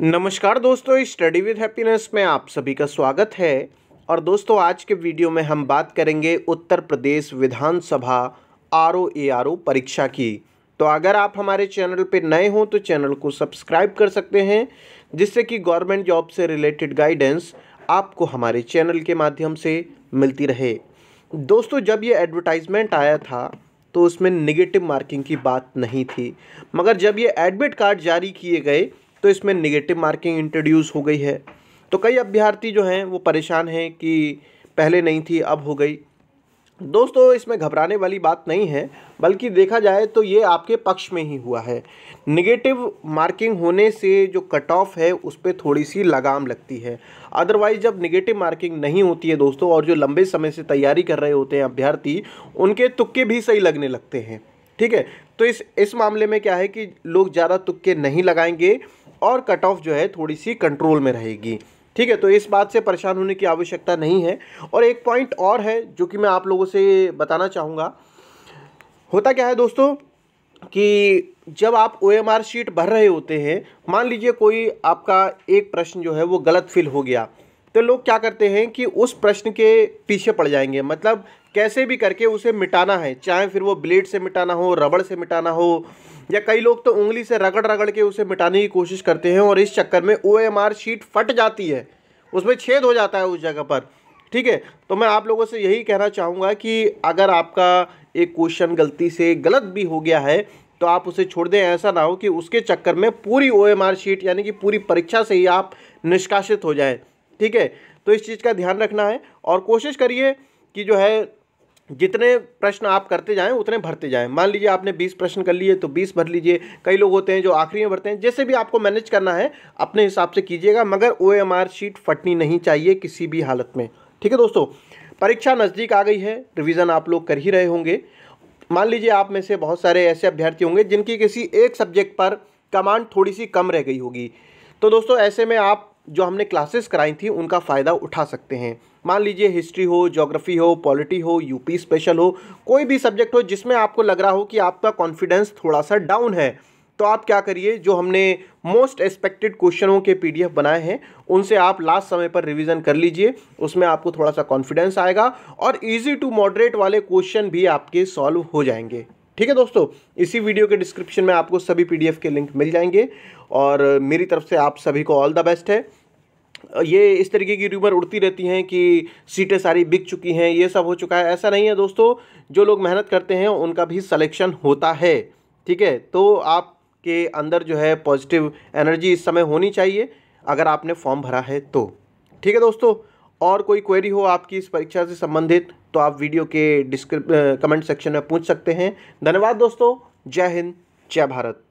नमस्कार दोस्तों study with happiness में आप सभी का स्वागत है और दोस्तों आज के वीडियो में हम बात करेंगे उत्तर प्रदेश विधानसभा R O A R O परीक्षा की तो अगर आप हमारे चैनल पर नए हों तो चैनल को सब्सक्राइब कर सकते हैं जिससे कि गवर्नमेंट जॉब से रिलेटेड गाइडेंस आपको हमारे चैनल के माध्यम से मिलती रहे दोस्तों जब ये एडवर्टाइजमेंट आया था तो उसमें निगेटिव मार्किंग की बात नहीं थी मगर जब ये एडमिट कार्ड जारी किए गए तो इसमें निगेटिव मार्किंग इंट्रोड्यूस हो गई है तो कई अभ्यर्थी जो हैं वो परेशान हैं कि पहले नहीं थी अब हो गई दोस्तों इसमें घबराने वाली बात नहीं है बल्कि देखा जाए तो ये आपके पक्ष में ही हुआ है निगेटिव मार्किंग होने से जो कट ऑफ है उस पर थोड़ी सी लगाम लगती है अदरवाइज जब निगेटिव मार्किंग नहीं होती है दोस्तों और जो लंबे समय से तैयारी कर रहे होते हैं अभ्यर्थी उनके तुक्के भी सही लगने लगते हैं ठीक है तो इस इस मामले में क्या है कि लोग ज़्यादा तुक्के नहीं लगाएंगे और कट ऑफ जो है थोड़ी सी कंट्रोल में रहेगी ठीक है तो इस बात से परेशान होने की आवश्यकता नहीं है और एक पॉइंट और है जो कि मैं आप लोगों से बताना चाहूँगा होता क्या है दोस्तों कि जब आप ओ एम आर शीट भर रहे होते हैं मान लीजिए कोई आपका एक प्रश्न जो है वो गलत फिल हो गया तो लोग क्या करते हैं कि उस प्रश्न के पीछे पड़ जाएंगे मतलब कैसे भी करके उसे मिटाना है चाहे फिर वो ब्लेड से मिटाना हो रबड़ से मिटाना हो या कई लोग तो उंगली से रगड़ रगड़ के उसे मिटाने की कोशिश करते हैं और इस चक्कर में ओ एम आर शीट फट जाती है उसमें छेद हो जाता है उस जगह पर ठीक है तो मैं आप लोगों से यही कहना चाहूँगा कि अगर आपका एक क्वेश्चन गलती से गलत भी हो गया है तो आप उसे छोड़ दें ऐसा ना हो कि उसके चक्कर में पूरी ओ एम आर शीट यानी कि पूरी परीक्षा से ही आप निष्कासित हो जाएँ ठीक है तो इस चीज़ का ध्यान रखना है और कोशिश करिए कि जो है जितने प्रश्न आप करते जाएं उतने भरते जाएं मान लीजिए आपने 20 प्रश्न कर लिए तो 20 भर लीजिए कई लोग होते हैं जो आखिरी में भरते हैं जैसे भी आपको मैनेज करना है अपने हिसाब से कीजिएगा मगर ओ शीट फटनी नहीं चाहिए किसी भी हालत में ठीक है दोस्तों परीक्षा नज़दीक आ गई है रिविज़न आप लोग कर ही रहे होंगे मान लीजिए आप में से बहुत सारे ऐसे अभ्यर्थी होंगे जिनकी किसी एक सब्जेक्ट पर कमांड थोड़ी सी कम रह गई होगी तो दोस्तों ऐसे में आप जो हमने क्लासेस कराई थी उनका फ़ायदा उठा सकते हैं मान लीजिए हिस्ट्री हो जोग्राफी हो पॉलिटी हो यूपी स्पेशल हो कोई भी सब्जेक्ट हो जिसमें आपको लग रहा हो कि आपका कॉन्फिडेंस थोड़ा सा डाउन है तो आप क्या करिए जो हमने मोस्ट एक्सपेक्टेड क्वेश्चनों के पी बनाए हैं उनसे आप लास्ट समय पर रिविजन कर लीजिए उसमें आपको थोड़ा सा कॉन्फिडेंस आएगा और ईजी टू मॉडरेट वाले क्वेश्चन भी आपके सॉल्व हो जाएंगे ठीक है दोस्तों इसी वीडियो के डिस्क्रिप्शन में आपको सभी पीडीएफ के लिंक मिल जाएंगे और मेरी तरफ से आप सभी को ऑल द बेस्ट है ये इस तरीके की रूमर उड़ती रहती हैं कि सीटें सारी बिक चुकी हैं ये सब हो चुका है ऐसा नहीं है दोस्तों जो लोग मेहनत करते हैं उनका भी सलेक्शन होता है ठीक है तो आपके अंदर जो है पॉजिटिव एनर्जी इस समय होनी चाहिए अगर आपने फॉर्म भरा है तो ठीक है दोस्तों और कोई क्वेरी हो आपकी इस परीक्षा से संबंधित तो आप वीडियो के डिस्क्रिप कमेंट सेक्शन में पूछ सकते हैं धन्यवाद दोस्तों जय हिंद जय भारत